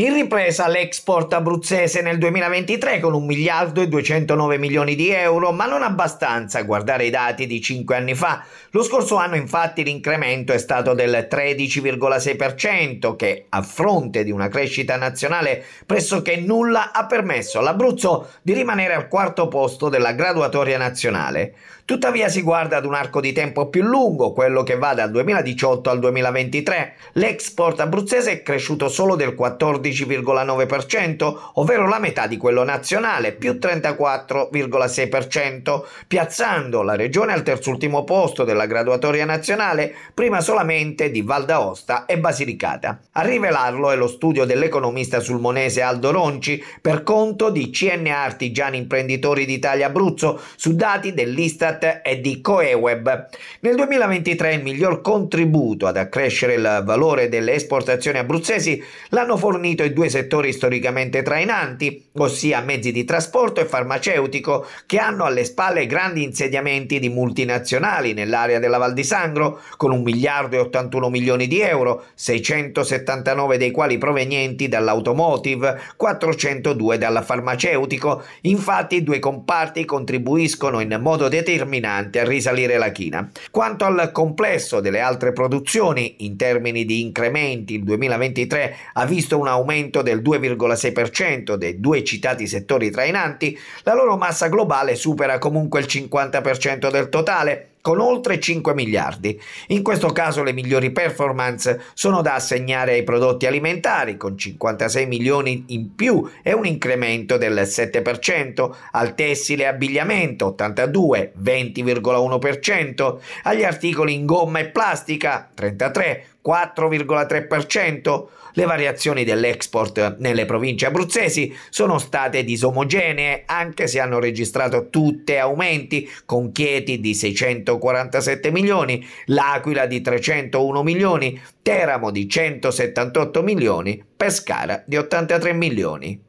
In ripresa l'export abruzzese nel 2023 con 1 miliardo e 209 milioni di euro, ma non abbastanza a guardare i dati di 5 anni fa. Lo scorso anno infatti l'incremento è stato del 13,6% che a fronte di una crescita nazionale pressoché nulla ha permesso all'Abruzzo di rimanere al quarto posto della graduatoria nazionale. Tuttavia si guarda ad un arco di tempo più lungo, quello che va dal 2018 al 2023. L'export abruzzese è cresciuto solo del 14 14,9%, ovvero la metà di quello nazionale, più 34,6%, piazzando la regione al terzultimo posto della graduatoria nazionale, prima solamente di Val d'Aosta e Basilicata. A rivelarlo è lo studio dell'economista sulmonese Aldo Ronci per conto di CNA Artigiani Imprenditori d'Italia Abruzzo su dati dell'Istat e di Coeweb. Nel 2023 il miglior contributo ad accrescere il valore delle esportazioni abruzzesi l'hanno fornito unito i due settori storicamente trainanti, ossia mezzi di trasporto e farmaceutico, che hanno alle spalle grandi insediamenti di multinazionali nell'area della Val di Sangro, con 1 miliardo e 81 milioni di euro, 679 dei quali provenienti dall'automotive, 402 dalla farmaceutico. Infatti i due comparti contribuiscono in modo determinante a risalire la china. Quanto al complesso delle altre produzioni, in termini di incrementi, il 2023 ha visto una aumento del 2,6% dei due citati settori trainanti, la loro massa globale supera comunque il 50% del totale con oltre 5 miliardi. In questo caso le migliori performance sono da assegnare ai prodotti alimentari con 56 milioni in più e un incremento del 7%, al tessile e abbigliamento 82, 20,1%, agli articoli in gomma e plastica 33, 4,3%. Le variazioni dell'export nelle province abruzzesi sono state disomogenee, anche se hanno registrato tutte aumenti con Chieti di 600 347 milioni, L'Aquila di 301 milioni, Teramo di 178 milioni, Pescara di 83 milioni.